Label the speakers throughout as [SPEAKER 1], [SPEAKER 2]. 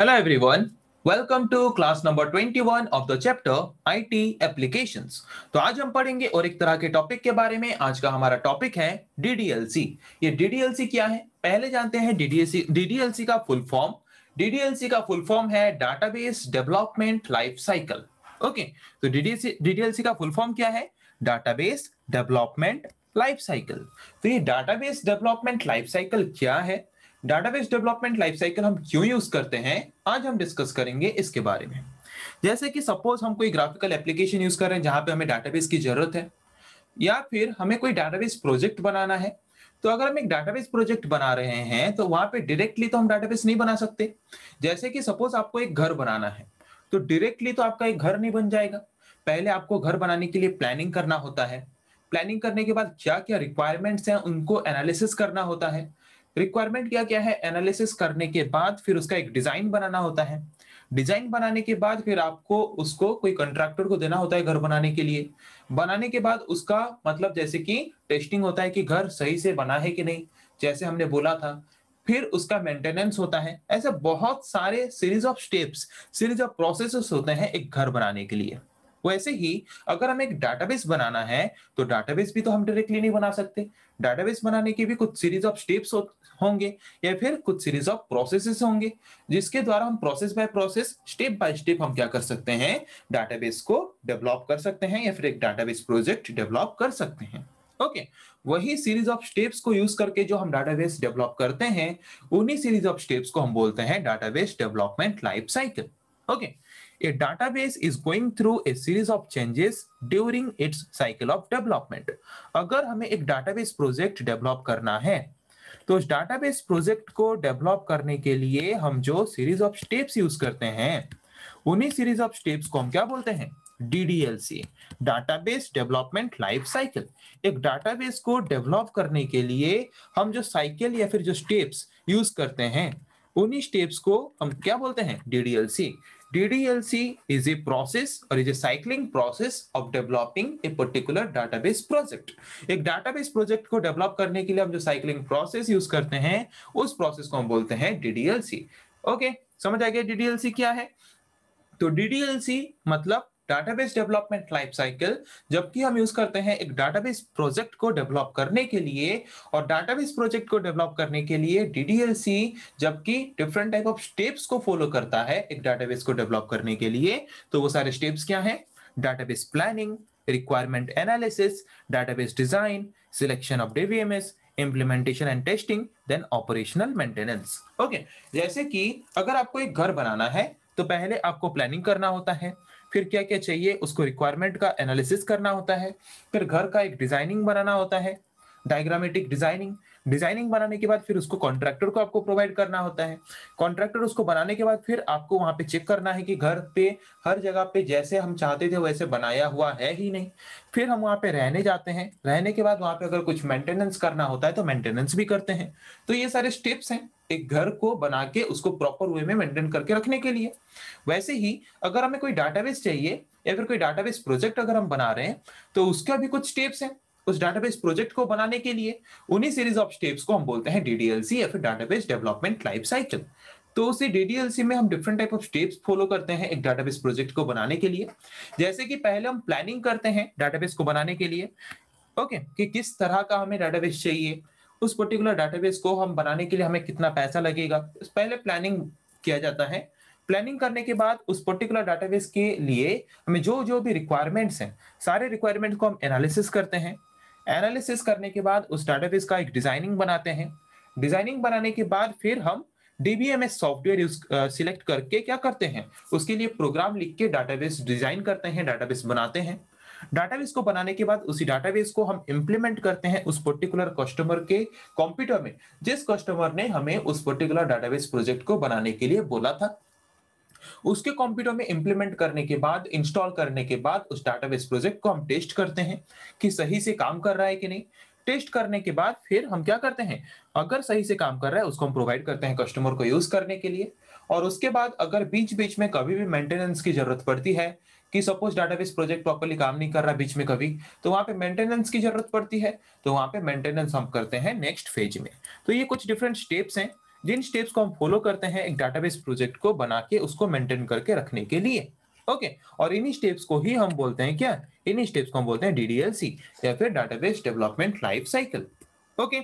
[SPEAKER 1] Hello everyone. Welcome to class number 21 of the chapter IT applications. तो आज हम पढ़ेंगे और एक तरह के टॉपिक के बारे में आज का हमारा टॉपिक है DDLC. ये DDLC क्या है पहले जानते हैं DDLC DDLC का फुल फॉर्म DDLC का फुल फॉर्म है database development life cycle okay तो DDLC DDLC का फुल फॉर्म क्या है डाटाबेस डेवलपमेंट लाइफ साइकिल तो ये डाटाबेस डेवलपमेंट लाइफ साइकिल क्या है डाटाबेस डेवलपमेंट लाइफसाइकिल हम क्यों यूज करते हैं आज हम डिस्कस करेंगे इसके बारे में जैसे कि सपोज हम कोई ग्राफिकल एप्लीकेशन यूज कर रहे हैं जहां पे हमें डाटाबेस की जरूरत है या फिर हमें कोई डाटाबेस प्रोजेक्ट बनाना है तो अगर हम एक डाटाबेस प्रोजेक्ट बना रहे हैं तो वहां पे डायरेक्टली तो हम डाटाबेस नहीं बना सकते जैसे कि सपोज आपको एक घर बनाना है तो डायरेक्टली तो आपका एक घर नहीं बन जाएगा पहले आपको घर बनाने के लिए प्लानिंग करना होता है प्लानिंग करने के बाद क्या क्या रिक्वायरमेंट्स हैं उनको एनालिसिस करना होता है रिक्वायरमेंट क्या क्या है एनालिसिस करने के बाद फिर उसका एक डिजाइन बनाना होता है डिजाइन बनाने के बाद फिर आपको उसको कोई कंट्रैक्टर को देना होता है घर बनाने के लिए बनाने के बाद उसका मतलब जैसे कि टेस्टिंग होता है कि घर सही से बना है कि नहीं जैसे हमने बोला था फिर उसका मेंटेनेंस होता है ऐसे बहुत सारे series of steps series of processes होते हैं एक घर बनाने के लिए वैसे ही अगर हमें एक डाटाबेस बनाना है तो डाटाबेस भी तो हम डायरेक्टली नहीं बना सकते डाटाबेस बनाने के भी कुछ सीरीज ऑफ स्टेप्स होंगे या फिर कुछ सीरीज ऑफ प्रोसेसेस होंगे जिसके द्वारा हम process by process step by step हम क्या कर सकते हैं डाटाबेस को डेवलप कर सकते हैं या फिर एक डाटाबेस प्रोजेक्ट डेवलप कर सकते हैं ओके okay. वही सीरीज ऑफ स्टेप्स को यूज करके जो हम डाटाबेस डेवलप करते हैं उन्हीं सीरीज ऑफ स्टेप्स को हम बोलते हैं database development life cycle okay okay. a database is going through a series of changes during its cycle of development agar hame ek database project develop karna hai तो उस database project को develop करने के लिए हम जो series of steps use करते हैं उन्हीं सीरीज ऑफ स्टेप्स को हम क्या बोलते हैं DDLC database development life cycle एक डाटाबेस को डेवलप करने के लिए हम जो साइकिल या फिर जो स्टेप्स यूज करते हैं उन्हीं स्टेप्स को हम क्या बोलते हैं D D L C DDLC is a process or is a cycling process of developing a particular database project. एक database project को develop करने के लिए हम जो cycling process use करते हैं उस process को हम बोलते हैं DDLC. ओके okay, समझ आ गया DDLC क्या है तो DDLC मतलब डाटाबेस डेवलपमेंट लाइफ साइकिल जबकि हम यूज करते हैं एक डाटाबेस प्रोजेक्ट को डेवलप करने के लिए और डाटाबेस प्रोजेक्ट को डेवलप करने के लिए डीडीएलसी जबकि डिफरेंट टाइप ऑफ स्टेप्स को फॉलो करता है एक डाटाबेस को डेवलप करने के लिए तो वो सारे स्टेप्स क्या है database planning requirement analysis database design selection of DBMS implementation and testing then operational maintenance okay जैसे कि अगर आपको एक घर बनाना है तो पहले आपको प्लानिंग करना होता है फिर क्या क्या चाहिए उसको रिक्वायरमेंट का एनालिसिस करना होता है फिर घर का एक डिजाइनिंग बनाना होता है डायग्रामेटिक डिजाइनिंग डिजाइनिंग बनाने के बाद फिर उसको कॉन्ट्रैक्टर को आपको प्रोवाइड करना होता है कॉन्ट्रैक्टर उसको बनाने के बाद फिर आपको वहां पे चेक करना है कि घर पे हर जगह पे जैसे हम चाहते थे वैसे बनाया हुआ है ही नहीं फिर हम वहां पे रहने जाते हैं रहने के बाद वहां पे अगर कुछ मेंटेनेंस करना होता है तो मेंटेनेंस भी करते हैं तो ये सारे स्टेप्स हैं एक घर को बना के उसको प्रॉपर वे में मेंटेन करके रखने के लिए वैसे ही अगर हमें कोई डाटाबेस चाहिए या फिर कोई डाटाबेस प्रोजेक्ट अगर हम बना रहे हैं तो उसका भी कुछ स्टेप्स हैं उस डाटाबेस प्रोजेक्ट को बनाने के लिए उन्हीं सीरीज ऑफ स्टेप्स को हम बोलते हैं डीडीएलसी या फिर डाटाबेस डेवलपमेंट लाइफ साइकिल तो उसी डीडीएलसी में हम different type of steps follow करते हैं एक डाटाबेस प्रोजेक्ट को बनाने के लिए जैसे कि पहले हम प्लानिंग करते हैं डाटाबेस को बनाने के लिए ओके okay, कि किस तरह का हमें डाटाबेस चाहिए उस पर्टिकुलर डाटाबेस को हम बनाने के लिए हमें कितना पैसा लगेगा पहले प्लानिंग किया जाता है प्लानिंग करने के बाद उस पर्टिकुलर डाटाबेस के लिए हमें जो जो भी रिक्वायरमेंट्स हैं सारे रिक्वायरमेंट को हम एनालिसिस करते हैं एनालिसिस करने के बाद उस डाटाबेस का एक डिजाइनिंग बनाते हैं डिजाइनिंग बनाने के बाद फिर हम डीबीएमएस सॉफ्टवेयर यूज सिलेक्ट करके क्या करते हैं उसके लिए प्रोग्राम लिख के डाटाबेस डिजाइन करते हैं डाटाबेस बनाते हैं डाटाबेस को बनाने के बाद उसी डाटाबेस को हम इंप्लीमेंट करते हैं उस पर्टिकुलर कस्टमर के कंप्यूटर में जिस कस्टमर ने हमें उस पर्टिकुलर डाटाबेस प्रोजेक्ट को बनाने के लिए बोला था उसके कंप्यूटर में इंप्लीमेंट करने के बाद इंस्टॉल करने के बाद उस डाटाबेस प्रोजेक्ट को हम टेस्ट करते हैं कि सही से काम कर रहा है कि नहीं टेस्ट करने के बाद फिर हम क्या करते हैं अगर सही से काम कर रहा है उसको हम प्रोवाइड करते हैं कस्टमर को यूज करने के लिए और उसके बाद अगर बीच बीच में कभी भी मेंटेनेंस की जरूरत पड़ती है कि सपोज डाटाबेस प्रोजेक्ट प्रॉपरली काम नहीं कर रहा बीच में कभी तो वहां पे मेंटेनेंस की जरूरत पड़ती है तो वहां पे मेंटेनेंस हम करते हैं नेक्स्ट फेज में तो ये कुछ डिफरेंट स्टेप्स हैं जिन स्टेप्स को हम फॉलो करते हैं एक डाटाबेस प्रोजेक्ट को बना के उसको मेंटेन करके रखने के लिए ओके okay. और इन्हीं स्टेप्स को ही हम बोलते हैं क्या इन्हीं स्टेप्स को हम बोलते हैं डीडीएलसी या फिर database development life cycle okay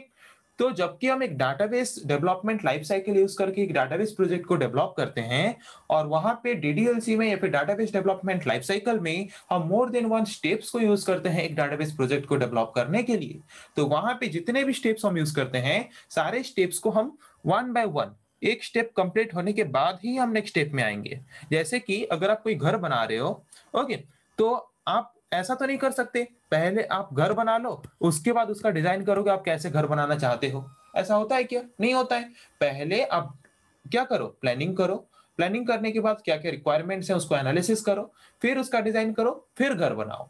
[SPEAKER 1] तो जबकि हम एक database development life cycle use करके एक डाटाबेस प्रोजेक्ट को डेवलप करते हैं और वहां पे डीडीएलसी में या फिर डाटाबेस डेवलपमेंट लाइफ साइकिल में हम मोर देन वन स्टेप्स को यूज करते हैं एक डाटाबेस प्रोजेक्ट को डेवलप करने के लिए तो वहां पे जितने भी स्टेप्स हम यूज करते हैं सारे स्टेप्स को हम वन बाय वन एक स्टेप कंप्लीट होने के बाद ही हम नेक्स्ट स्टेप में आएंगे जैसे कि अगर आप कोई घर बना रहे हो ओके तो आप ऐसा तो नहीं कर सकते पहले आप घर बना लो उसके बाद उसका डिजाइन करोगे आप कैसे घर बनाना चाहते हो ऐसा होता है क्या नहीं होता है पहले आप क्या करो प्लानिंग करो प्लानिंग करने के बाद क्या क्या रिक्वायरमेंट्स है उसको एनालिसिस करो फिर उसका डिजाइन करो फिर घर बनाओ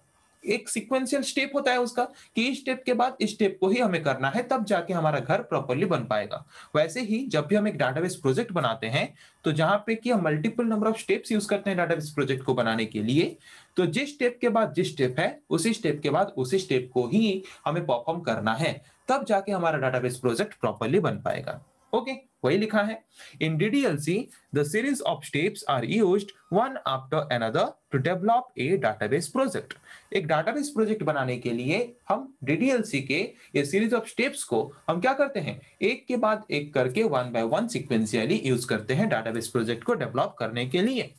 [SPEAKER 1] एक सिक्वेंशियल स्टेप होता है उसका कि इस स्टेप के बाद इस स्टेप को ही हमें करना है तब जाके हमारा घर प्रॉपरली बन पाएगा वैसे ही जब भी हम एक डाटाबेस प्रोजेक्ट बनाते हैं तो जहां पे कि हम multiple number of steps use करते हैं डाटाबेस प्रोजेक्ट को बनाने के लिए तो जिस स्टेप के बाद जिस स्टेप है उसी स्टेप के बाद उसी स्टेप को ही हमें परफॉर्म करना है तब जाके हमारा डाटाबेस प्रोजेक्ट प्रॉपरली बन पाएगा ओके okay, वही लिखा है in DDLC the series of steps are used one after another to develop a database project एक डाटाबेस प्रोजेक्ट बनाने के लिए हम डीडीएलसी के ये सीरीज ऑफ स्टेप्स को हम क्या करते हैं एक के बाद एक करके one by one sequentially use करते हैं डाटाबेस प्रोजेक्ट को डेवलप करने के लिए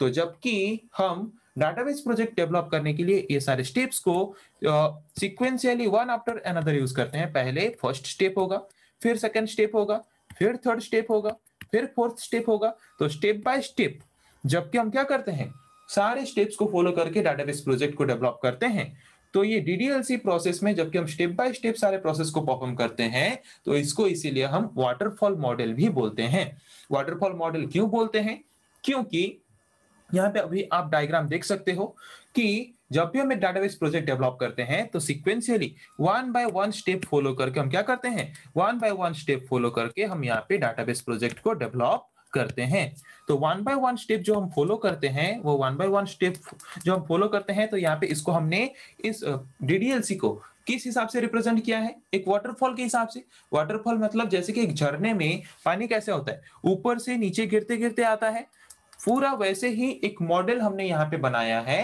[SPEAKER 1] तो जबकि हम डाटाबेस प्रोजेक्ट डेवलप करने के लिए ये सारे स्टेप्स को sequentially one after another use करते हैं पहले फर्स्ट स्टेप होगा फिर सेकेंड स्टेप होगा फिर थर्ड स्टेप होगा फिर फोर्थ स्टेप होगा तो स्टेप बाय स्टेप जबकि हम क्या करते हैं सारे स्टेप्स को फॉलो करके डाटाबेस प्रोजेक्ट को डेवलप करते हैं तो ये डीडीएलसी प्रोसेस में जबकि हम स्टेप बाय स्टेप सारे प्रोसेस को परफॉर्म करते हैं तो इसको इसीलिए हम वाटरफॉल मॉडल भी बोलते हैं वाटरफॉल मॉडल क्यों बोलते हैं क्योंकि यहाँ पे अभी आप डायग्राम देख सकते हो कि जब भी हम एक डाटाबेस प्रोजेक्ट डेवलप करते हैं तो sequentially one by one step follow करके हम क्या करते हैं one by one step follow करके हम यहाँ पे डाटाबेस प्रोजेक्ट को डेवलप करते हैं तो वन बाय वन स्टेप जो हम फॉलो करते हैं वो वन बाय वन स्टेप जो हम फॉलो करते हैं तो यहाँ पे इसको हमने इस डीडीएलसी को किस हिसाब से रिप्रेजेंट किया है एक वाटरफॉल के हिसाब से वाटरफॉल मतलब जैसे कि एक झरने में पानी कैसे होता है ऊपर से नीचे गिरते गिरते आता है पूरा वैसे ही एक मॉडल हमने यहाँ पे बनाया है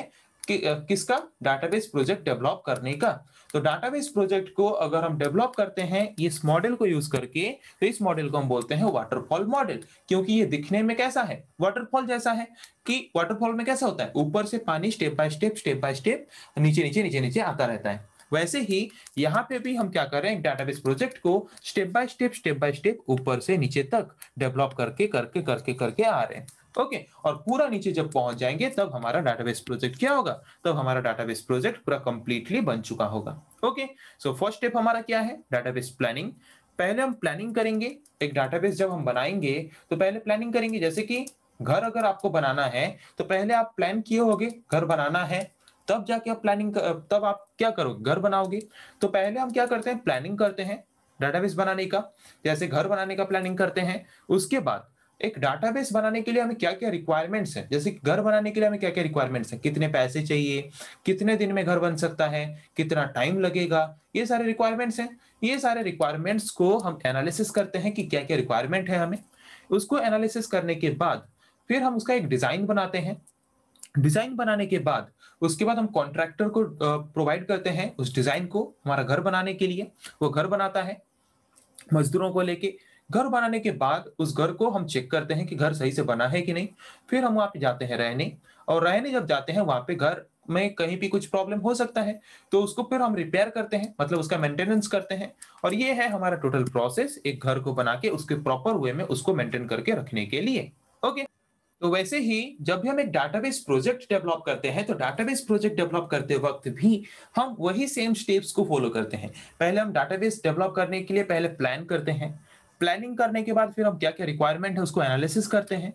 [SPEAKER 1] कि किसका डाटाबेस प्रोजेक्ट डेवलप करने का तो डाटाबेस प्रोजेक्ट को अगर हम डेवलप करते हैं इस मॉडल को यूज करके तो इस मॉडल को हम बोलते हैं वाटरफॉल मॉडल क्योंकि ये दिखने में कैसा है वाटरफॉल जैसा है कि वाटरफॉल में कैसा होता है ऊपर से पानी step by step step by step नीचे नीचे नीचे नीचे आता रहता है वैसे ही यहाँ पे भी हम क्या कर रहे हैं डाटाबेस प्रोजेक्ट को step by step step by step ऊपर से नीचे तक डेवलप करके करके करके करके आ रहे हैं ओके और पूरा नीचे जब पहुंच जाएंगे तब हमारा डाटाबेस प्रोजेक्ट क्या होगा तब हमारा डाटाबेस प्रोजेक्ट पूरा कंप्लीटली बन चुका होगा ओके सो फर्स्ट स्टेप हमारा क्या है डाटाबेस प्लानिंग पहले हम प्लानिंग करेंगे एक डाटाबेस जब हम बनाएंगे तो पहले प्लानिंग करेंगे जैसे कि घर अगर आपको बनाना है तो पहले आप प्लान किए होगे घर बनाना है तब जाके आप प्लानिंग कर, तब आप क्या करोगे घर बनाओगे तो पहले हम क्या करते हैं प्लानिंग करते हैं डाटाबेस बनाने का जैसे घर बनाने का प्लानिंग करते हैं उसके बाद एक डाटाबेस बनाने के लिए हमें क्या क्या रिक्वायरमेंट्स हैं जैसे घर बनाने के लिए हमें क्या क्या रिक्वायरमेंट्स हैं कितने पैसे चाहिए कितने दिन में घर बन सकता है कितना टाइम लगेगा ये सारे रिक्वायरमेंट्स हैं ये सारे रिक्वायरमेंट्स को हम एनालिसिस करते हैं कि क्या क्या रिक्वायरमेंट है हमें उसको एनालिसिस करने के बाद फिर हम उसका एक डिज़ाइन बनाते हैं डिज़ाइन बनाने के बाद उसके बाद हम कॉन्ट्रैक्टर को प्रोवाइड करते हैं उस डिज़ाइन को हमारा घर बनाने के लिए वो घर बनाता है मजदूरों को लेके घर बनाने के बाद उस घर को हम चेक करते हैं कि घर सही से बना है कि नहीं फिर हम वहाँ पे जाते हैं रहने और रहने जब जाते हैं वहाँ पे घर में कहीं भी कुछ प्रॉब्लम हो सकता है तो उसको फिर हम रिपेयर करते हैं मतलब उसका मेंटेनेंस करते हैं और ये है हमारा टोटल प्रोसेस एक घर को बना के उसके प्रॉपर वे में उसको मेंटेन करके रखने के लिए ओके तो वैसे ही जब भी हम एक डाटाबेस प्रोजेक्ट डेवलप करते हैं तो डाटाबेस प्रोजेक्ट डेवलप करते वक्त भी हम वही सेम स्टेप्स को फॉलो करते हैं पहले हम डाटाबेस डेवलप करने के लिए पहले प्लान करते हैं प्लानिंग करने के बाद फिर हम क्या क्या रिक्वायरमेंट है उसको एनालिसिस करते हैं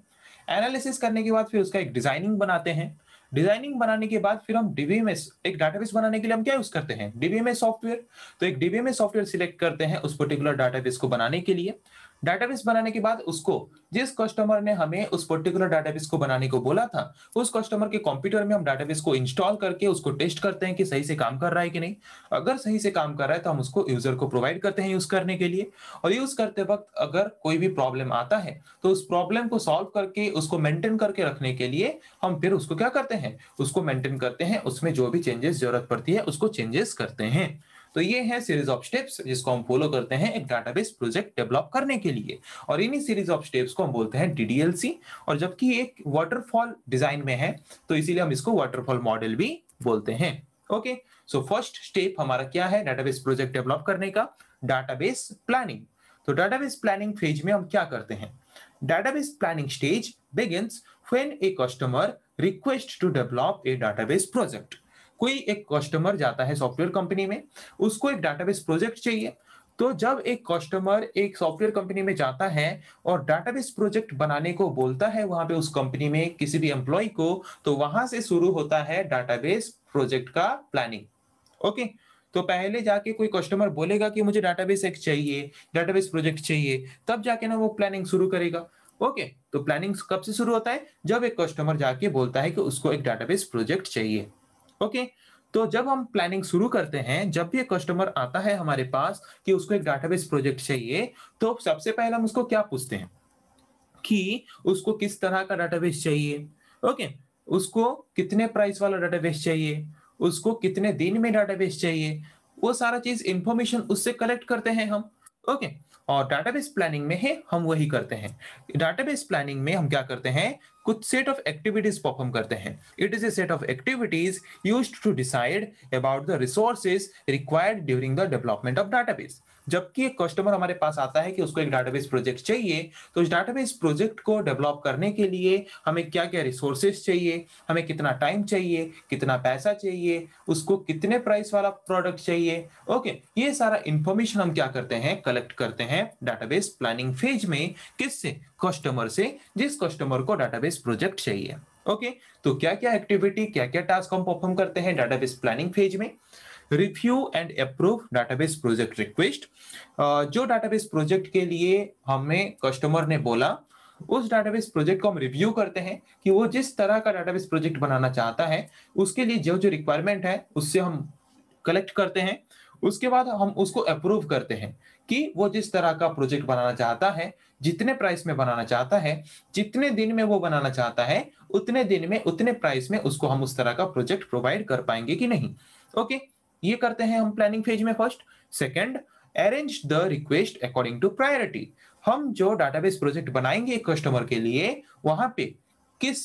[SPEAKER 1] एनालिसिस करने के बाद फिर उसका एक डिजाइनिंग बनाते हैं डिजाइनिंग बनाने के बाद फिर हम डीबीएमएस एक डाटाबेस बनाने के लिए हम क्या यूज करते हैं डीबीएमएस सॉफ्टवेयर तो एक डीबीएमएस सॉफ्टवेयर सिलेक्ट करते हैं उस पर्टिकुलर डाटाबेस को बनाने के लिए डाटाबेस बनाने के बाद उसको जिस कस्टमर ने हमें उस पर्टिकुलर डाटाबेस को बनाने को बोला था उस कस्टमर के कंप्यूटर में हम डाटाबेस को इंस्टॉल करके उसको टेस्ट करते हैं कि सही से काम कर रहा है कि नहीं अगर सही से काम कर रहा है तो हम उसको यूजर को प्रोवाइड करते हैं यूज करने के लिए और यूज करते वक्त अगर कोई भी प्रॉब्लम आता है तो उस प्रॉब्लम को सॉल्व करके उसको मेंटेन करके रखने के लिए हम फिर उसको क्या करते हैं उसको मेंटेन करते हैं उसमें जो भी चेंजेस जरूरत पड़ती है उसको चेंजेस करते हैं तो ये है सीरीज ऑफ स्टेप्स जिसको हम फॉलो करते हैं एक डाटाबेस प्रोजेक्ट डेवलप करने के लिए और इन्हीं सीरीज ऑफ स्टेप्स को हम बोलते हैं डीडीएलसी और जबकि एक वाटरफॉल डिजाइन में है तो इसीलिए हम इसको वाटरफॉल मॉडल भी बोलते हैं ओके सो फर्स्ट स्टेप हमारा क्या है डाटाबेस प्रोजेक्ट डेवलप करने का डाटाबेस प्लानिंग तो डाटाबेस प्लानिंग फेज में हम क्या करते हैं database planning stage begins when a customer request to develop a database project कोई एक कस्टमर जाता है सॉफ्टवेयर कंपनी में उसको एक डाटाबेस प्रोजेक्ट चाहिए तो जब एक कस्टमर एक सॉफ्टवेयर कंपनी में जाता है और डाटाबेस प्रोजेक्ट बनाने को बोलता है वहां पे उस कंपनी में किसी भी एम्प्लॉय को तो वहां से शुरू होता है डाटाबेस प्रोजेक्ट का प्लानिंग ओके तो पहले जाके कोई कस्टमर बोलेगा कि मुझे डाटाबेस एक चाहिए डाटाबेस प्रोजेक्ट चाहिए तब जाके ना वो प्लानिंग शुरू करेगा ओके तो प्लानिंग कब से शुरू होता है जब एक कस्टमर जाके बोलता है कि उसको एक डाटाबेस प्रोजेक्ट चाहिए ओके तो जब हम प्लानिंग शुरू करते हैं जब भी कस्टमर आता है हमारे पास कि उसको एक डाटाबेस प्रोजेक्ट चाहिए तो सबसे पहले हम उसको क्या पूछते हैं कि उसको किस तरह का डाटाबेस चाहिए ओके उसको कितने प्राइस वाला डाटाबेस चाहिए उसको कितने दिन में डाटाबेस चाहिए वो सारा चीज इंफॉर्मेशन उससे कलेक्ट करते हैं हम ओके और डाटाबेस प्लानिंग में है हम वही करते हैं डाटाबेस प्लानिंग में हम क्या करते हैं कुछ सेट ऑफ एक्टिविटीज परफॉर्म करते हैं it is a set of activities use to decide about the resources required during the development of database जबकि एक कस्टमर हमारे पास आता है कि उसको एक डाटाबेस प्रोजेक्ट चाहिए तो उस डाटाबेस प्रोजेक्ट को डेवलप करने के लिए हमें क्या क्या रिसोर्सेज चाहिए हमें कितना टाइम चाहिए कितना पैसा चाहिए उसको कितने प्राइस वाला प्रोडक्ट चाहिए ओके ये सारा इंफॉर्मेशन हम क्या करते हैं कलेक्ट करते हैं डाटाबेस प्लानिंग फेज में किससे कस्टमर से जिस कस्टमर को डाटाबेस प्रोजेक्ट चाहिए ओके okay, तो क्या क्या एक्टिविटी क्या क्या टास्क हम परफॉर्म करते हैं डाटाबेस प्लानिंग फेज में review and approve database project request जो डाटाबेस प्रोजेक्ट के लिए हमें कस्टमर ने बोला उस डाटाबेस प्रोजेक्ट को हम रिव्यू करते हैं कि वो जिस तरह का डाटाबेस प्रोजेक्ट बनाना चाहता है उसके लिए जो जो रिक्वायरमेंट है उससे हम कलेक्ट करते हैं उसके बाद हम उसको अप्रूव करते हैं कि वो जिस तरह का प्रोजेक्ट बनाना चाहता है जितने प्राइस में बनाना चाहता है जितने दिन में वो बनाना चाहता है उतने दिन में उतने प्राइस में उसको हम उस तरह का प्रोजेक्ट प्रोवाइड कर पाएंगे कि नहीं ओके okay? ये करते हैं हम प्लानिंग फेज में first second arrange the request according to priority हम जो डाटाबेस प्रोजेक्ट बनाएंगे कस्टमर के लिए वहां पे किस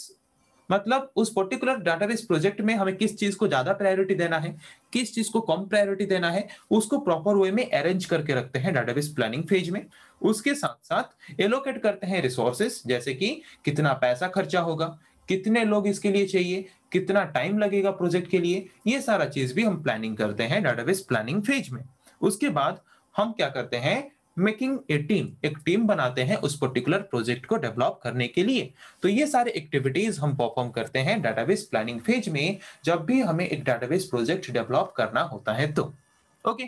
[SPEAKER 1] मतलब उस पर्टिकुलर डाटाबेस प्रोजेक्ट में हमें किस चीज को ज्यादा प्रायोरिटी देना है किस चीज को कम प्रायोरिटी देना है उसको प्रॉपर वे में अरेंज करके रखते हैं डाटाबेस प्लानिंग फेज में उसके साथ साथ एलोकेट करते हैं रिसोर्सेस जैसे कि कितना पैसा खर्चा होगा कितने लोग इसके लिए चाहिए कितना टाइम लगेगा प्रोजेक्ट के लिए ये सारा चीज भी हम प्लानिंग करते हैं डाटाबेस प्लानिंग फेज में उसके बाद हम क्या करते हैं मेकिंग ए टीम एक टीम बनाते हैं उस पर्टिकुलर प्रोजेक्ट को डेवलप करने के लिए तो ये सारे एक्टिविटीज हम परफॉर्म करते हैं डाटाबेस प्लानिंग फेज में जब भी हमें एक डाटाबेस प्रोजेक्ट डेवलप करना होता है तो ओके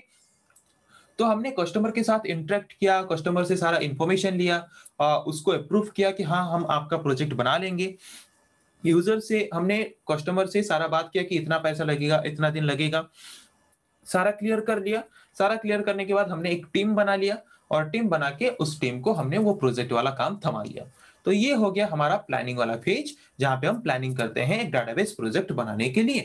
[SPEAKER 1] तो हमने कस्टमर के साथ इंटरेक्ट किया कस्टमर से सारा इंफॉर्मेशन लिया आ, उसको अप्रूव किया कि हाँ हम आपका प्रोजेक्ट बना लेंगे यूजर से हमने कस्टमर से सारा बात किया कि इतना पैसा लगेगा इतना दिन लगेगा सारा क्लियर कर लिया सारा क्लियर करने के बाद हमने एक टीम बना लिया और टीम बना के उस टीम को हमने वो प्रोजेक्ट वाला काम थमा लिया तो ये हो गया हमारा प्लानिंग वाला फेज जहाँ पे हम प्लानिंग करते हैं एक डाटाबेस प्रोजेक्ट बनाने के लिए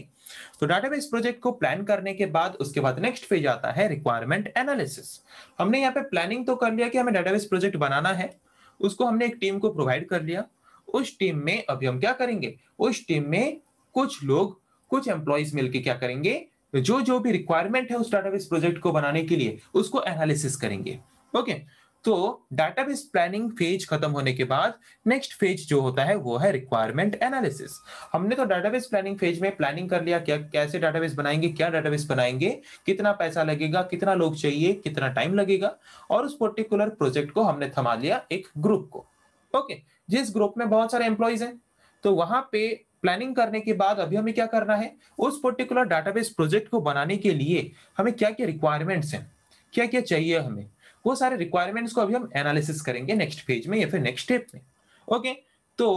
[SPEAKER 1] तो डाटाबेस प्रोजेक्ट को प्लान करने के बाद उसके बाद नेक्स्ट फेज आता है रिक्वायरमेंट एनालिसिस हमने यहाँ पे प्लानिंग तो कर लिया कि हमें डाटाबेस प्रोजेक्ट बनाना है उसको हमने एक टीम को प्रोवाइड कर लिया उस टीम में अभी हम क्या करेंगे उस टीम में कुछ लोग कुछ एम्प्लॉयज मिलकर क्या करेंगे जो जो भी रिक्वायरमेंट है उस डाटाबेस प्रोजेक्ट को बनाने के लिए उसको एनालिसिस करेंगे ओके तो डाटाबेस प्लानिंग फेज खत्म होने के बाद नेक्स्ट फेज जो होता है वो है रिक्वायरमेंट एनालिसिस हमने तो डाटाबेस प्लानिंग फेज में प्लानिंग कर लिया क्या कैसे डाटाबेस बनाएंगे क्या डाटाबेस बनाएंगे कितना पैसा लगेगा कितना लोग चाहिए कितना टाइम लगेगा और उस पर्टिकुलर प्रोजेक्ट को हमने थमा लिया एक ग्रुप को ओके okay. जिस ग्रुप में बहुत सारे एम्प्लॉयज हैं तो वहां पे प्लानिंग करने के बाद अभी हमें क्या करना है उस पर्टिकुलर डाटाबेस प्रोजेक्ट को बनाने के लिए हमें क्या क्या रिक्वायरमेंट्स हैं क्या क्या चाहिए हमें वो सारे रिक्वायरमेंट्स को अभी हम एनालिसिस करेंगे नेक्स्ट फेज में या फिर नेक्स्ट स्टेप में ओके तो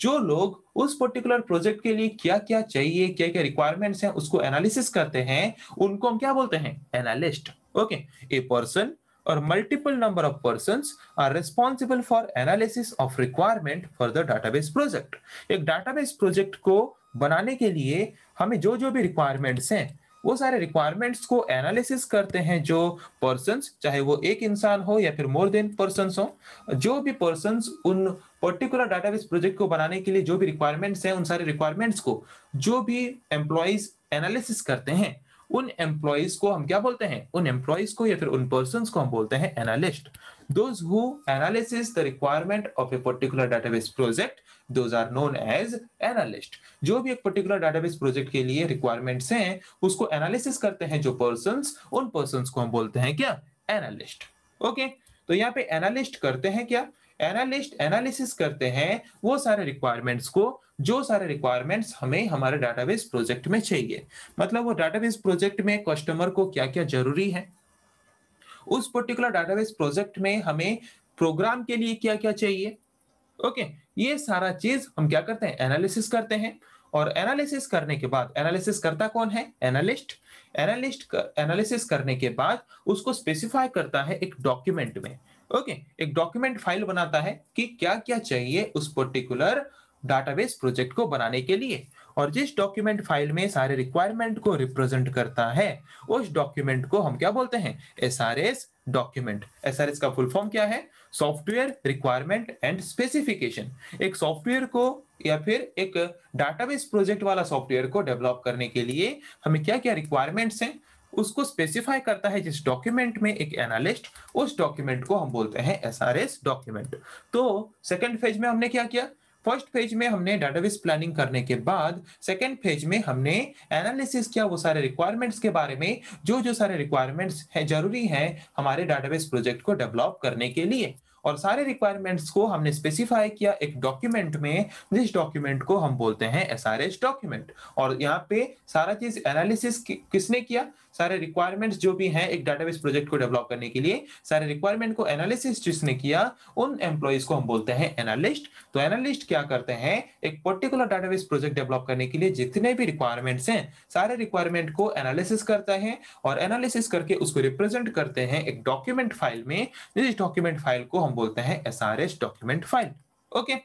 [SPEAKER 1] जो लोग उस पर्टिकुलर प्रोजेक्ट के लिए क्या क्या चाहिए क्या क्या रिक्वायरमेंट्स हैं उसको एनालिसिस करते हैं उनको हम क्या बोलते हैं analyst okay a person or multiple number of persons are responsible for analysis of requirement for the database project. एक database project को बनाने के लिए हमें जो जो भी requirements हैं वो सारे रिक्वायरमेंट्स को एनालिसिस करते हैं जो पर्सन चाहे वो एक इंसान हो या फिर मोर देन पर्सन हो जो भी पर्सन उन पर्टिकुलर डाटाबेस प्रोजेक्ट को बनाने के लिए जो भी रिक्वायरमेंट्स हैं उन सारे रिक्वायरमेंट्स को जो भी एम्प्लॉयज एनालिसिस करते हैं उन एम्प्लॉयज को हम क्या बोलते हैं उन एम्प्लॉयज को या फिर उन पर्सन को हम बोलते हैं analyst those who analysis the requirement of a particular database project those are known as analyst जो भी एक पर्टिकुलर डाटाबेस प्रोजेक्ट के लिए रिक्वायरमेंट्स हैं उसको एनालिसिस करते हैं जो पर्सन उन पर्सन को हम बोलते हैं क्या एनालिस्ट ओके okay? तो यहाँ पे एनालिस्ट करते हैं क्या एनालिस्ट एनालिसिस करते हैं वो सारे रिक्वायरमेंट्स को जो सारे रिक्वायरमेंट्स हमें हमारे डाटाबेस प्रोजेक्ट में चाहिए मतलब वो डाटाबेस प्रोजेक्ट में कस्टमर को क्या क्या जरूरी है उस पर्टिकुलर डाटाबेस प्रोजेक्ट में हमें प्रोग्राम के लिए क्या क्या चाहिए ओके okay, ये सारा चीज हम क्या करते हैं एनालिसिस करते हैं और एनालिसिस करने के बाद एनालिसिस करता कौन है एनालिस्ट एनालिस्ट एनालिसिस करने के बाद उसको स्पेसिफाई करता है एक डॉक्यूमेंट में ओके एक डॉक्यूमेंट फाइल बनाता है कि क्या क्या चाहिए उस पर्टिकुलर डाटाबेस प्रोजेक्ट को बनाने के लिए और जिस डॉक्यूमेंट फाइल में सारे रिक्वायरमेंट को रिप्रेजेंट करता है उस डॉक्यूमेंट को हम क्या बोलते हैं S R S document S R S का फुल फॉर्म क्या है सॉफ्टवेयर रिक्वायरमेंट एंड स्पेसिफिकेशन एक सॉफ्टवेयर को या फिर एक डाटाबेस प्रोजेक्ट वाला सॉफ्टवेयर को डेवलप करने के लिए हमें क्या क्या रिक्वायरमेंट्स हैं उसको स्पेसिफाई करता है जिस डॉक्यूमेंट में एक एनालिस्ट उस डॉक्यूमेंट को हम बोलते हैं एस डॉक्यूमेंट तो सेकेंड फेज में हमने क्या किया फर्स्ट फेज में हमने डाटाबेस प्लानिंग करने के बाद सेकेंड फेज में हमने एनालिसिस किया वो सारे रिक्वायरमेंट्स के बारे में जो जो सारे रिक्वायरमेंट्स है जरूरी है हमारे डाटाबेस प्रोजेक्ट को डेवलप करने के लिए और सारे रिक्वायरमेंट्स को हमने स्पेसिफाई किया एक डॉक्यूमेंट में जिस डॉक्यूमेंट को हम बोलते हैं एस डॉक्यूमेंट और यहाँ पे सारा चीज एनालिसिस कि, किसने किया सारे रिक्वायरमेंट्स जो भी हैं एक डाटाबेस प्रोजेक्ट को डेवलप करने के लिए सारे रिक्वायरमेंट को एनालिसिस जिसने किया उन एम्प्लॉयज को हम बोलते हैं एनालिस्ट तो एनालिस्ट क्या करते हैं एक पर्टिकुलर डाटाबेस प्रोजेक्ट डेवलप करने के लिए जितने भी रिक्वायरमेंट्स हैं सारे रिक्वायरमेंट को एनालिसिस करते हैं और एनालिसिस करके उसको रिप्रेजेंट करते हैं एक डॉक्यूमेंट फाइल में जिस डॉक्यूमेंट फाइल को हम बोलते हैं S document file okay okay.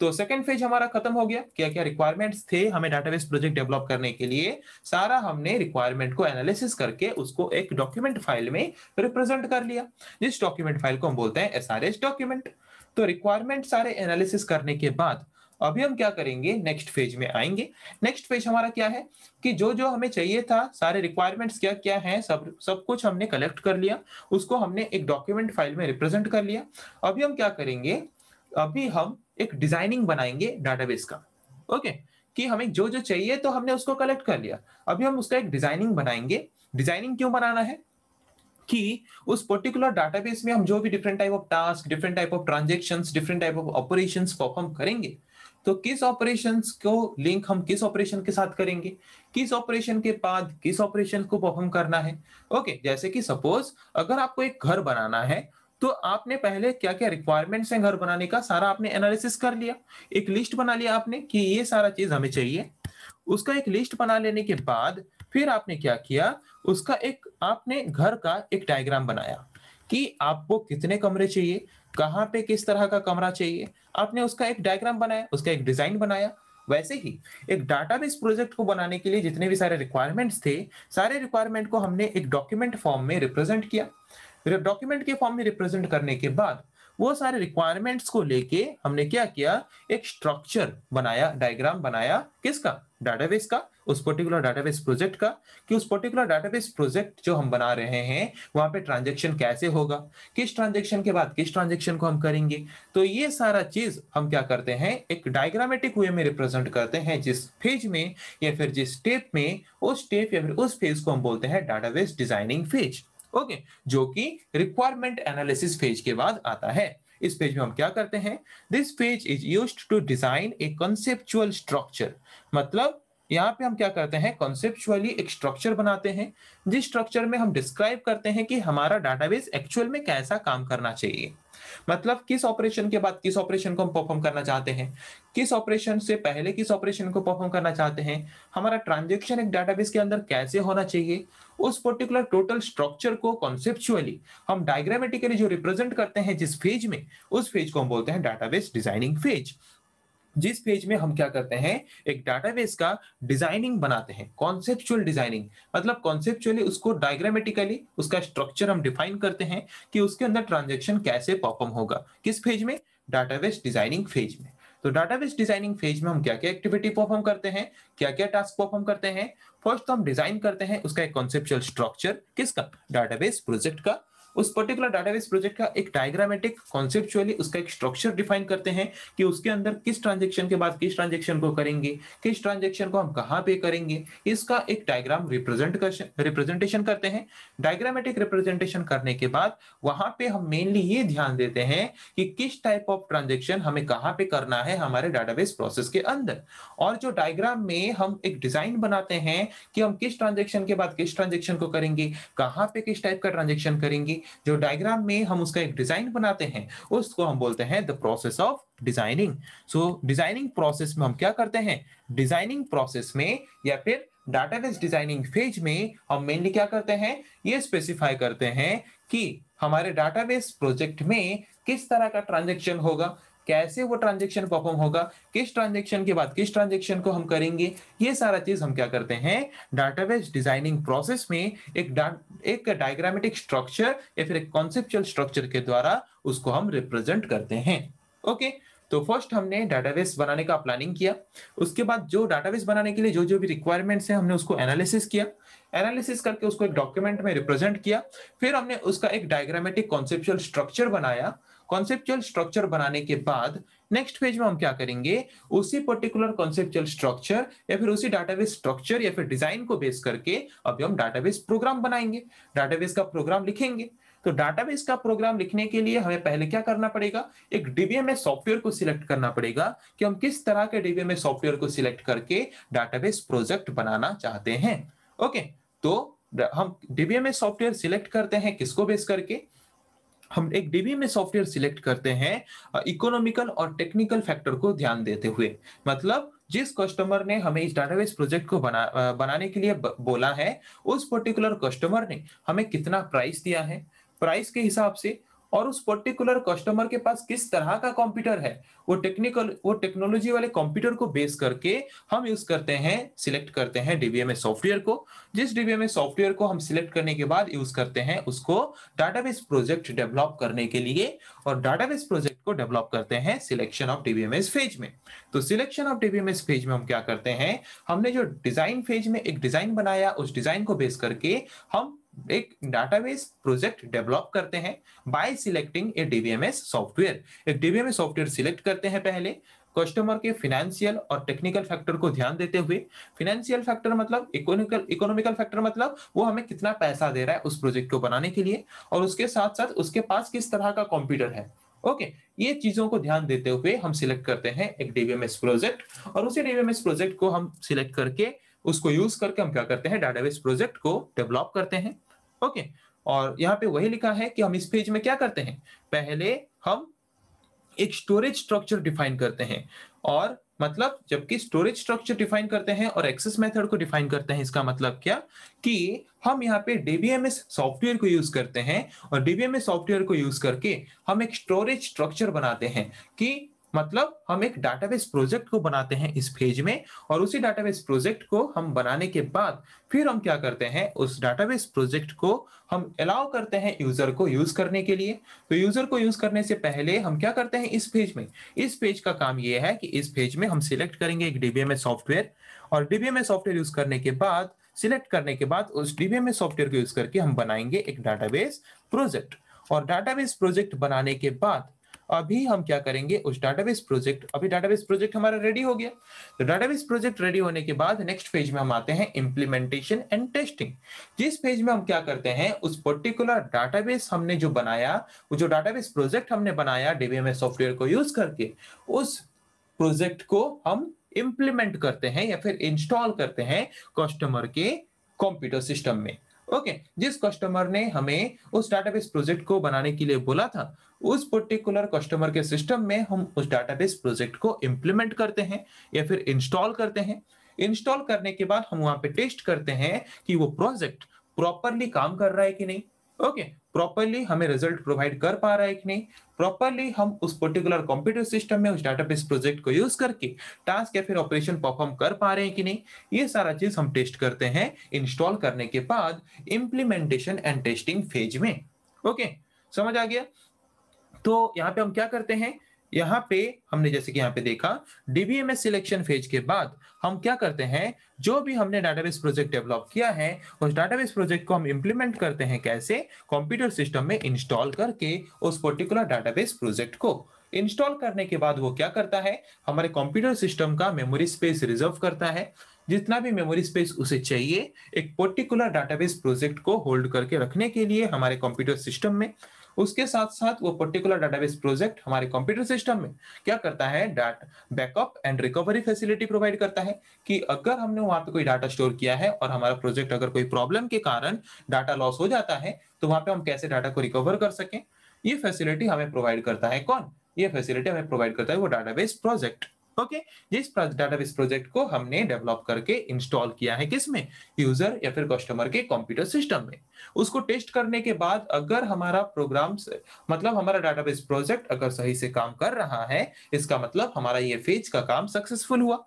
[SPEAKER 1] तो सेकंड फेज हमारा खत्म हो गया क्या क्या रिक्वायरमेंट्स थे हमें डाटाबेस प्रोजेक्ट डेवलप करने के लिए सारा हमने रिक्वायरमेंट को एनालिसिस करके उसको एक डॉक्यूमेंट फाइल में रिप्रेजेंट कर लिया जिस डॉक्यूमेंट फाइल को हम बोलते हैं एस डॉक्यूमेंट तो रिक्वायरमेंट सारे एनालिसिस करने के बाद अभी हम क्या करेंगे नेक्स्ट फेज में आएंगे नेक्स्ट फेज हमारा क्या है कि जो जो हमें चाहिए था सारे रिक्वायरमेंट्स क्या क्या हैं सब सब कुछ हमने कलेक्ट कर लिया उसको हमने एक डॉक्यूमेंट फाइल में रिप्रेजेंट कर लिया अभी हम क्या करेंगे अभी हम एक डिजाइनिंग बनाएंगे डाटाबेस का ओके कि हमें जो जो चाहिए तो हमने उसको कलेक्ट कर लिया अभी हम उसका एक डिजाइनिंग बनाएंगे डिजाइनिंग क्यों बनाना है कि उस पर्टिकुलर डाटाबेस में हम जो भी different type of task different type of transaction different type of operation perform करेंगे तो किस ऑपरेशन को लिंक हम किस ऑपरेशन के साथ करेंगे किस ऑपरेशन के बाद किस ऑपरेशन को परफॉर्म करना है ओके okay, जैसे कि सपोज अगर आपको एक घर बनाना है तो आपने पहले क्या क्या रिक्वायरमेंट्स हैं घर बनाने का सारा आपने एनालिसिस कर लिया एक लिस्ट बना लिया आपने कि ये सारा चीज हमें चाहिए उसका एक लिस्ट बना लेने के बाद फिर आपने क्या किया उसका एक आपने घर का एक डायग्राम बनाया कि आपको कितने कमरे चाहिए कहाँ पे किस तरह का कमरा चाहिए आपने उसका एक डायग्राम बनाया उसका एक डिजाइन बनाया वैसे ही एक डाटाबेस प्रोजेक्ट को बनाने के लिए जितने भी सारे रिक्वायरमेंट्स थे सारे रिक्वायरमेंट को हमने एक डॉक्यूमेंट फॉर्म में रिप्रेजेंट किया डॉक्यूमेंट के फॉर्म में रिप्रेजेंट करने के बाद वो सारे रिक्वायरमेंट्स को लेके हमने क्या किया एक स्ट्रक्चर बनाया डायग्राम बनाया किसका डाटाबेस का उस पर्टिकुलर डाटाबेस प्रोजेक्ट का कि उस पर्टिकुलर डाटाबेस प्रोजेक्ट जो हम बना रहे हैं वहां पे ट्रांजैक्शन कैसे होगा किस ट्रांजैक्शन के बाद किस ट्रांजैक्शन को हम करेंगे तो ये सारा चीज हम क्या करते हैं एक डायग्रामेटिक वे में रिप्रेजेंट करते हैं जिस फेज में या फिर जिस स्टेप में उस स्टेप या फिर उस फेज को हम बोलते हैं डाटाबेस डिजाइनिंग फेज ओके जो कि रिक्वायरमेंट एनालिसिस फेज के बाद आता है इस फेज में हम क्या करते हैं this phase is use to design a conceptual structure मतलब यहाँ पे हम क्या करते हैं कॉन्सेप्चुअली एक स्ट्रक्चर बनाते हैं जिस स्ट्रक्चर में हम डिस्क्राइब करते हैं कि हमारा डाटाबेस एक्चुअल में कैसा काम करना चाहिए मतलब किस ऑपरेशन के बाद किस ऑपरेशन को हम परफॉर्म करना चाहते हैं किस ऑपरेशन से पहले किस ऑपरेशन को परफॉर्म करना चाहते हैं हमारा ट्रांजेक्शन एक डाटाबेस के अंदर कैसे होना चाहिए उस पर्टिकुलर टोटल स्ट्रक्चर को कॉन्सेप्चुअली हम डायग्रामेटिकली जो रिप्रेजेंट करते हैं जिस फेज में उस फेज को हम बोलते हैं डाटाबेस डिजाइनिंग फेज जिस फेज में हम क्या करते हैं एक डाटाबेस का डिजाइनिंग बनाते हैं कॉन्सेप्चुअल डिजाइनिंग मतलब कॉन्सेप्चुअली उसको डायग्रामेटिकली उसका स्ट्रक्चर हम डिफाइन करते हैं कि उसके अंदर ट्रांजेक्शन कैसे परफॉर्म होगा किस फेज में डाटाबेस डिजाइनिंग फेज में तो डाटाबेस डिजाइनिंग फेज में हम क्या क्या एक्टिविटी परफॉर्म करते हैं क्या क्या टास्क परफॉर्म करते हैं फर्स्ट तो हम डिजाइन करते हैं उसका एक कॉन्सेप्चुअल स्ट्रक्चर किसका डाटाबेस प्रोजेक्ट का उस पर्टिकुलर डाटाबेस प्रोजेक्ट का एक डायग्रामेटिक कॉन्सेप्चुअली उसका एक स्ट्रक्चर डिफाइन करते हैं कि उसके अंदर किस ट्रांजेक्शन के बाद किस ट्रांजेक्शन को करेंगे किस ट्रांजेक्शन को हम कहाँ पे करेंगे इसका एक डायग्राम रिप्रेजेंट कर रिप्रेजेंटेशन करते हैं डायग्रामेटिक रिप्रेजेंटेशन करने के बाद वहां पे हम मेनली ये ध्यान देते हैं कि किस टाइप ऑफ ट्रांजेक्शन हमें कहाँ पे करना है हमारे डाटाबेस प्रोसेस के अंदर और जो डायग्राम में हम एक डिजाइन बनाते हैं कि हम किस ट्रांजेक्शन के बाद किस ट्रांजेक्शन को करेंगे कहाँ पे किस टाइप का ट्रांजेक्शन करेंगे जो डायग्राम में हम उसका एक डिजाइन बनाते हैं उसको हम बोलते हैं the process of designing so designing process में हम क्या करते हैं डिजाइनिंग प्रोसेस में या फिर डाटाबेस डिजाइनिंग फेज में हम मेनली क्या करते हैं ये स्पेसिफाई करते हैं कि हमारे डाटाबेस प्रोजेक्ट में किस तरह का ट्रांजेक्शन होगा कैसे वो ट्रांजेक्शन परफॉर्म होगा किस ट्रांजेक्शन के बाद किस ट्रांजेक्शन को हम करेंगे ये सारा चीज हम क्या करते हैं डाटाबेस डिजाइनिंग प्रोसेस में एक एक डायग्रामेटिक स्ट्रक्चर या फिर एक कॉन्सेप्चुअल स्ट्रक्चर के द्वारा उसको हम रिप्रेजेंट करते हैं ओके तो फर्स्ट हमने डाटाबेस बनाने का प्लानिंग किया उसके बाद जो डाटाबेस बनाने के लिए जो जो भी रिक्वायरमेंट्स हैं हमने उसको एनालिसिस किया एनालिसिस करके उसको एक डॉक्यूमेंट में रिप्रेजेंट किया फिर हमने उसका एक डायग्रामेटिक कॉन्सेप्चुअल स्ट्रक्चर बनाया कॉन्सेप्चुअल स्ट्रक्चर बनाने के बाद नेक्स्ट फेज में हम क्या करेंगे उसी पर्टिकुलर कॉन्सेप्चुअल स्ट्रक्चर या फिर उसी डाटाबेस स्ट्रक्चर या फिर डिजाइन को बेस करके अभी हम डाटाबेस प्रोग्राम बनाएंगे डाटाबेस का प्रोग्राम लिखेंगे तो डाटाबेस का प्रोग्राम लिखने के लिए हमें पहले क्या करना पड़ेगा एक डीबीएमए सॉफ्टवेयर को सिलेक्ट करना पड़ेगा कि हम किस तरह के डीबीएमए सॉफ्टवेयर को सिलेक्ट करके डाटाबेस प्रोजेक्ट बनाना चाहते हैं ओके तो हम डीबीएमए सॉफ्टवेयर सिलेक्ट करते हैं किसको बेस करके हम एक डीबी में सॉफ्टवेयर सिलेक्ट करते हैं इकोनॉमिकल और टेक्निकल फैक्टर को ध्यान देते हुए मतलब जिस कस्टमर ने हमें इस डाटाबेस प्रोजेक्ट को बना बनाने के लिए बोला है उस पर्टिकुलर कस्टमर ने हमें कितना प्राइस दिया है प्राइस के हिसाब से और उस पर्टिकुलर कस्टमर के पास किस तरह का कंप्यूटर है वो टेक्निकल वो टेक्नोलॉजी वाले कंप्यूटर को बेस करके हम यूज करते हैं सिलेक्ट करते हैं डीबीएमए सॉफ्टवेयर को जिस डीबीएमए सॉफ्टवेयर को हम सिलेक्ट करने के बाद यूज करते हैं उसको डाटाबेस प्रोजेक्ट डेवलप करने के लिए और डाटाबेस प्रोजेक्ट को डेवलप करते हैं सिलेक्शन ऑफ डीबीएमएस फेज में तो सिलेक्शन ऑफ डीबीएमएस फेज में हम क्या करते हैं हमने जो डिजाइन फेज में एक डिजाइन बनाया उस डिजाइन को बेस करके हम एक डाटाबेस प्रोजेक्ट डेवलप करते हैं by selecting a DBMS software एक डीबीएमएस सॉफ्टवेयर सिलेक्ट करते हैं पहले कस्टमर के फिनेंशियल और टेक्निकल फैक्टर को ध्यान देते हुए फाइनेंशियल फैक्टर मतलब इकोनॉमिकल इकोनॉमिकल फैक्टर मतलब वो हमें कितना पैसा दे रहा है उस प्रोजेक्ट को बनाने के लिए और उसके साथ साथ उसके पास किस तरह का कंप्यूटर है ओके okay, ये चीजों को ध्यान देते हुए हम सिलेक्ट करते हैं एक डीबीएमएस प्रोजेक्ट और उसी डीबीएमएस प्रोजेक्ट को हम सिलेक्ट करके उसको यूज करके हम क्या करते हैं डाटाबेस प्रोजेक्ट को डेवलप करते हैं ओके और यहाँ पे वही लिखा है कि हम इस पेज में क्या करते हैं पहले हम एक स्टोरेज स्ट्रक्चर डिफाइन करते हैं और मतलब जबकि स्टोरेज स्ट्रक्चर डिफाइन करते हैं और एक्सेस मेथड को डिफाइन करते हैं इसका मतलब क्या कि हम यहाँ पे डीबीएमएस सॉफ्टवेयर को यूज करते हैं और डीबीएमएस सॉफ्टवेयर को यूज करके हम एक स्टोरेज स्ट्रक्चर बनाते हैं कि मतलब हम एक डाटाबेस प्रोजेक्ट को बनाते हैं इस फेज में और उसी डाटाबेस प्रोजेक्ट को हम बनाने के बाद फिर हम क्या करते हैं उस डाटाबेस प्रोजेक्ट को हम अलाउ करते हैं यूजर को यूज करने के लिए तो यूजर को यूज करने से पहले हम क्या करते हैं इस फेज में इस फेज का काम यह है कि इस फेज में हम सिलेक्ट करेंगे एक डीबीएमए सॉफ्टवेयर और डीबीएमए सॉफ्टवेयर यूज करने के बाद सिलेक्ट करने के बाद उस डीबीएमए सॉफ्टवेयर को यूज करके हम बनाएंगे एक डाटाबेस प्रोजेक्ट और डाटाबेस प्रोजेक्ट बनाने के बाद अभी हम क्या करेंगे उस डाटाबेस प्रोजेक्ट अभी डाटाबेस प्रोजेक्ट हमारा रेडी हो गया तो डाटाबेस प्रोजेक्ट रेडी होने के बाद नेक्स्ट फेज में हम आते हैं इम्प्लीमेंटेशन एंड टेस्टिंग जिस फेज में हम क्या करते हैं उस पर्टिकुलर डाटाबेस हमने जो बनाया वो जो डाटाबेस प्रोजेक्ट हमने बनाया डीबीएमएस सॉफ्टवेयर को यूज करके उस प्रोजेक्ट को हम इम्प्लीमेंट करते हैं या फिर इंस्टॉल करते हैं कस्टमर के कंप्यूटर सिस्टम में ओके okay, जिस कस्टमर ने हमें उस डाटाबेस प्रोजेक्ट को बनाने के लिए बोला था उस पर्टिकुलर कस्टमर के सिस्टम में हम उस डाटाबेस प्रोजेक्ट को इम्प्लीमेंट करते हैं या फिर इंस्टॉल करते हैं इंस्टॉल करने के बाद हम वहां पे टेस्ट करते हैं कि वो प्रोजेक्ट प्रॉपरली काम कर रहा है कि नहीं ओके प्रॉपरली हमें रिजल्ट प्रोवाइड कर पा रहा है कि नहीं प्रॉपरली हम उस पर्टिकुलर कंप्यूटर सिस्टम में उस डाटाबेस प्रोजेक्ट को यूज करके टास्क या फिर ऑपरेशन परफॉर्म कर पा रहे हैं कि नहीं ये सारा चीज हम टेस्ट करते हैं इंस्टॉल करने के बाद इम्प्लीमेंटेशन एंड टेस्टिंग फेज में ओके समझ आ गया तो यहाँ पे हम क्या करते हैं यहाँ पे हमने जैसे कि यहाँ पे देखा डीबीएमएस सिलेक्शन फेज के बाद हम क्या करते हैं जो भी हमने डाटाबेस प्रोजेक्ट डेवलप किया है उस डाटाबेस प्रोजेक्ट को हम इम्प्लीमेंट करते हैं कैसे कंप्यूटर सिस्टम में इंस्टॉल करके उस पर्टिकुलर डाटाबेस प्रोजेक्ट को इंस्टॉल करने के बाद वो क्या करता है हमारे कंप्यूटर सिस्टम का मेमोरी स्पेस रिजर्व करता है जितना भी मेमोरी स्पेस उसे चाहिए एक पर्टिकुलर डाटाबेस प्रोजेक्ट को होल्ड करके रखने के लिए हमारे कंप्यूटर सिस्टम में उसके साथ साथ वो पर्टिकुलर डाटाबेस प्रोजेक्ट हमारे कंप्यूटर सिस्टम में क्या करता है data backup and recovery facility provide करता है कि अगर हमने वहां पे कोई डाटा स्टोर किया है और हमारा प्रोजेक्ट अगर कोई प्रॉब्लम के कारण डाटा लॉस हो जाता है तो वहां पे हम कैसे डाटा को रिकवर कर सकें ये फैसिलिटी हमें प्रोवाइड करता है कौन ये फैसिलिटी हमें प्रोवाइड करता है वो डाटाबेस प्रोजेक्ट ओके जिस डाटाबेस प्रोजेक्ट को हमने डेवलप करके इंस्टॉल किया है किसमें यूजर या फिर कस्टमर के कंप्यूटर सिस्टम में उसको टेस्ट करने के बाद अगर हमारा प्रोग्राम मतलब हमारा डाटाबेस प्रोजेक्ट अगर सही से काम कर रहा है इसका मतलब हमारा ये फेज का काम सक्सेसफुल हुआ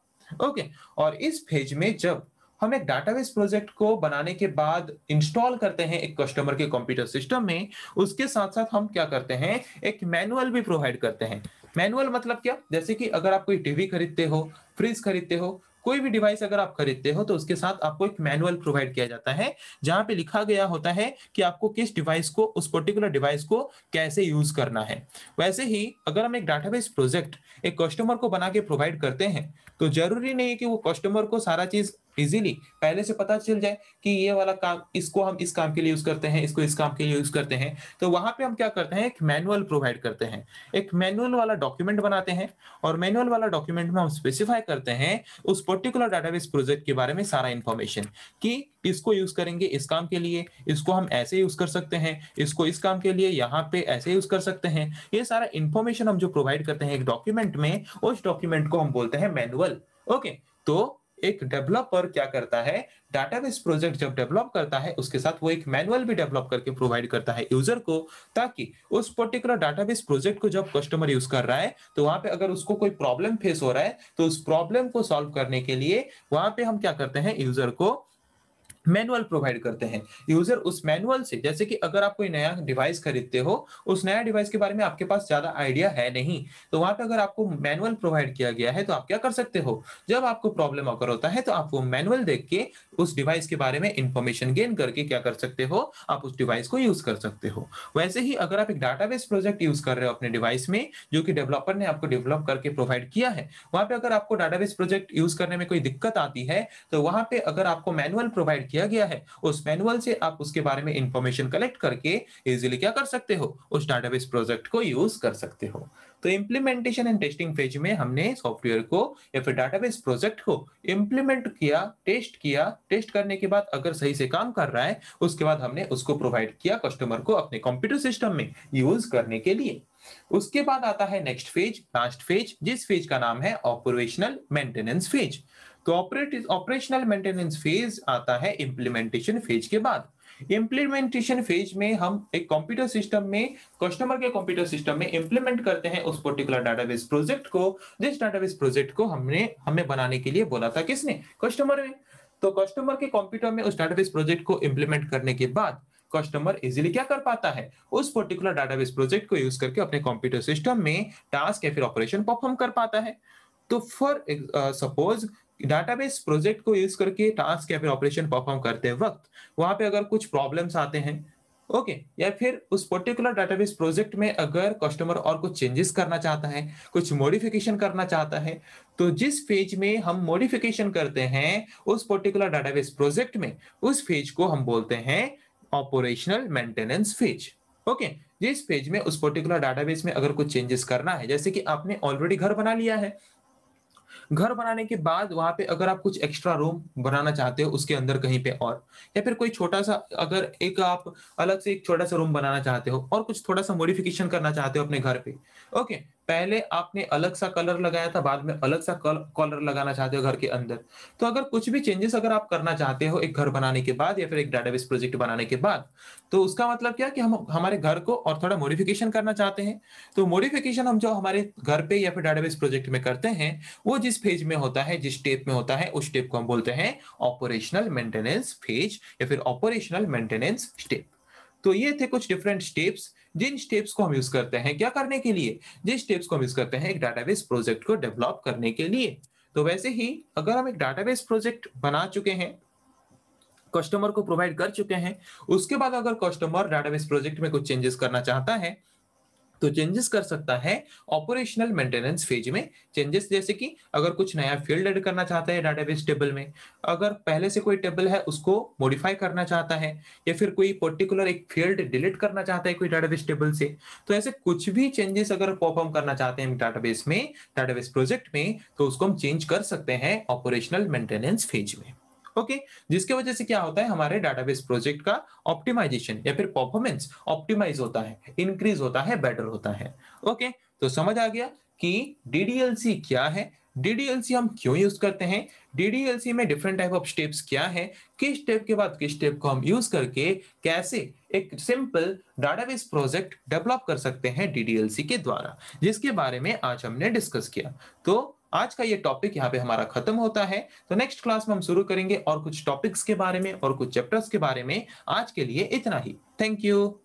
[SPEAKER 1] ओके और इस फेज में जब हम एक डाटाबेस प्रोजेक्ट को बनाने के बाद इंस्टॉल करते हैं एक कस्टमर के कंप्यूटर सिस्टम में उसके साथ साथ हम क्या करते हैं एक मैनुअल भी प्रोवाइड करते हैं मैनुअल मतलब क्या जैसे कि अगर आप कोई टीवी खरीदते हो फ्रिज खरीदते हो कोई भी डिवाइस अगर आप खरीदते हो तो उसके साथ आपको एक मैनुअल प्रोवाइड किया जाता है जहां पे लिखा गया होता है कि आपको किस डिवाइस को उस पर्टिकुलर डिवाइस को कैसे यूज करना है वैसे ही अगर हम एक डाटाबेस प्रोजेक्ट एक कस्टमर को बना के प्रोवाइड करते हैं तो जरूरी नहीं है कि वो कस्टमर को सारा चीज इजीली पहले से पता चल जाए कि ये वाला काम इसको हम इस काम के लिए यूज करते हैं इसको इस काम के लिए यूज करते हैं तो वहां पे हम क्या करते हैं एक मैनुअल प्रोवाइड करते हैं एक मैनुअल वाला डॉक्यूमेंट बनाते हैं और मैनुअल वाला डॉक्यूमेंट में हम स्पेसिफाई करते हैं उस पर्टिकुलर डाटाबेस प्रोजेक्ट के बारे में सारा इन्फॉर्मेशन की इसको यूज करेंगे इस काम के लिए इसको हम ऐसे यूज कर सकते हैं इसको इस काम के लिए यहाँ पे ऐसे यूज कर सकते हैं ये सारा इंफॉर्मेशन हम जो प्रोवाइड करते हैं एक डॉक्यूमेंट में उस डॉक्यूमेंट को हम बोलते हैं मैनुअल ओके तो एक डेवलपर क्या करता है डाटाबेस प्रोजेक्ट जब डेवलप करता है उसके साथ वो एक मैनुअल भी डेवलप करके प्रोवाइड करता है यूजर को ताकि उस पर्टिकुलर डाटाबेस प्रोजेक्ट को जब कस्टमर यूज कर रहा है तो वहां पे अगर उसको कोई प्रॉब्लम फेस हो रहा है तो उस प्रॉब्लम को सॉल्व करने के लिए वहां पे हम क्या करते हैं यूजर को मैनुअल प्रोवाइड करते हैं यूजर उस मैनुअल से जैसे कि अगर आप कोई नया डिवाइस खरीदते हो उस नया डिवाइस के बारे में आपके पास ज्यादा आइडिया है नहीं तो वहां पे अगर आपको मैनुअल प्रोवाइड किया गया है तो आप क्या कर सकते हो जब आपको प्रॉब्लम अगर होता है तो आप वो मैनुअल देख के उस डिवाइस के बारे में इंफॉर्मेशन गेन करके क्या कर सकते हो आप उस डिवाइस को यूज कर सकते हो वैसे ही अगर आप एक डाटाबेस प्रोजेक्ट यूज कर रहे हो अपने डिवाइस में जो कि डेवलपर ने आपको डेवलप करके प्रोवाइड किया है वहां पे अगर आपको डाटाबेस प्रोजेक्ट यूज करने में कोई दिक्कत आती है तो वहां पे अगर आपको मैनुअल प्रोवाइड किया गया है उस मैनुअल से आप उसके बारे में इंफॉर्मेशन कलेक्ट करके इजिली क्या कर सकते हो उस डाटाबेस प्रोजेक्ट को यूज कर सकते हो तो इम्प्लीमेंटेशन एंड टेस्टिंग फेज में हमने सॉफ्टवेयर को या फिर डाटाबेस प्रोजेक्ट को इम्प्लीमेंट किया टेस्ट किया टेस्ट करने के बाद अगर सही से काम कर रहा है उसके बाद हमने उसको प्रोवाइड किया कस्टमर को अपने कंप्यूटर सिस्टम में यूज करने के लिए उसके बाद आता है नेक्स्ट फेज लास्ट फेज जिस फेज का नाम है ऑपरेशनल मेंटेनेंस फेज तो ऑपरेशनल मेंटेनेंस फेज आता है इम्प्लीमेंटेशन फेज के बाद इम्प्लीमेंटेशन फेज में हम एक कंप्यूटर सिस्टम में कस्टमर के कंप्यूटर सिस्टम में इंप्लीमेंट करते हैं उस पर्टिकुलर डाटाबेस प्रोजेक्ट को जिस डाटाबेस प्रोजेक्ट को हमने हमें बनाने के लिए बोला था किसने कस्टमर ने तो कस्टमर के कंप्यूटर में उस डाटाबेस प्रोजेक्ट को इंप्लीमेंट करने के बाद कस्टमर इजीली क्या कर पाता है उस पर्टिकुलर डाटाबेस प्रोजेक्ट को यूज करके अपने कंप्यूटर सिस्टम में टास्क या फिर ऑपरेशन परफॉर्म कर पाता है तो for suppose uh, database project को यूज करके टास्क या फिर ऑपरेशन परफॉर्म करते वक्त वहां पे अगर कुछ प्रॉब्लम्स आते हैं ओके okay, या फिर उस पर्टिकुलर डाटाबेस प्रोजेक्ट में अगर कस्टमर और कुछ चेंजेस करना चाहता है कुछ मॉडिफिकेशन करना चाहता है तो जिस फेज में हम मॉडिफिकेशन करते हैं उस पर्टिकुलर डाटाबेस प्रोजेक्ट में उस फेज को हम बोलते हैं ऑपरेशनल मेंटेनेंस फेज ओके जिस फेज में उस पर्टिकुलर डाटाबेस में अगर कुछ चेंजेस करना है जैसे कि आपने ऑलरेडी घर बना लिया है घर बनाने के बाद वहां पे अगर आप कुछ एक्स्ट्रा रूम बनाना चाहते हो उसके अंदर कहीं पे और या फिर कोई छोटा सा अगर एक आप अलग से एक छोटा सा रूम बनाना चाहते हो और कुछ थोड़ा सा मॉडिफिकेशन करना चाहते हो अपने घर पे ओके पहले आपने अलग सा कलर लगाया था बाद में अलग सा कलर लगाना चाहते हो घर के अंदर तो अगर कुछ भी चेंजेस अगर आप करना चाहते हो एक घर बनाने के बाद या फिर एक डाटाबेस प्रोजेक्ट बनाने के बाद तो उसका मतलब क्या कि हम हमारे घर को और थोड़ा मॉडिफिकेशन करना चाहते हैं तो मॉडिफिकेशन हम जो हमारे घर पे या फिर डाटाबेस प्रोजेक्ट में करते हैं वो जिस फेज में होता है जिस स्टेप में होता है उस स्टेप को हम बोलते हैं ऑपरेशनल मेंटेनेंस फेज या फिर ऑपरेशनल मेंटेनेंस स्टेप तो ये थे कुछ डिफरेंट स्टेप्स जिन स्टेप्स को हम यूज करते हैं क्या करने के लिए जिन स्टेप्स को हम यूज करते हैं एक डाटाबेस प्रोजेक्ट को डेवलप करने के लिए तो वैसे ही अगर हम एक डाटाबेस प्रोजेक्ट बना चुके हैं कस्टमर को प्रोवाइड कर चुके हैं उसके बाद अगर कस्टमर डाटाबेस प्रोजेक्ट में कुछ चेंजेस करना चाहता है तो चेंजेस कर सकता है ऑपरेशनल मेंटेनेंस फेज में चेंजेस जैसे कि अगर कुछ नया फील्ड एड करना चाहता है डाटाबेस टेबल में अगर पहले से कोई टेबल है उसको मॉडिफाई करना चाहता है या फिर कोई पर्टिकुलर एक फील्ड डिलीट करना चाहता है कोई डाटाबेस टेबल से तो ऐसे कुछ भी चेंजेस अगर परफॉर्म करना चाहते हैं डाटाबेस में डाटाबेस प्रोजेक्ट में तो उसको हम चेंज कर सकते हैं ऑपरेशनल मेंटेनेंस फेज में ओके जिसके वजह से क्या होता है हमारे डाटाबेस प्रोजेक्ट का ऑप्टिमाइजेशन या फिर परफॉर्मेंस ऑप्टिमाइज होता है इंक्रीज होता है बेटर होता है ओके तो समझ आ गया कि डीडीएलसी क्या है डीडीएलसी हम क्यों यूज करते हैं डीडीएलसी में डिफरेंट टाइप ऑफ स्टेप्स क्या है किस स्टेप के बाद किस स्टेप को हम यूज करके कैसे एक सिंपल डाटाबेस प्रोजेक्ट डेवलप कर सकते हैं डीडीएलसी के द्वारा जिसके बारे में आज हमने डिस्कस किया तो आज का ये टॉपिक यहाँ पे हमारा खत्म होता है तो नेक्स्ट क्लास में हम शुरू करेंगे और कुछ टॉपिक्स के बारे में और कुछ चैप्टर्स के बारे में आज के लिए इतना ही थैंक यू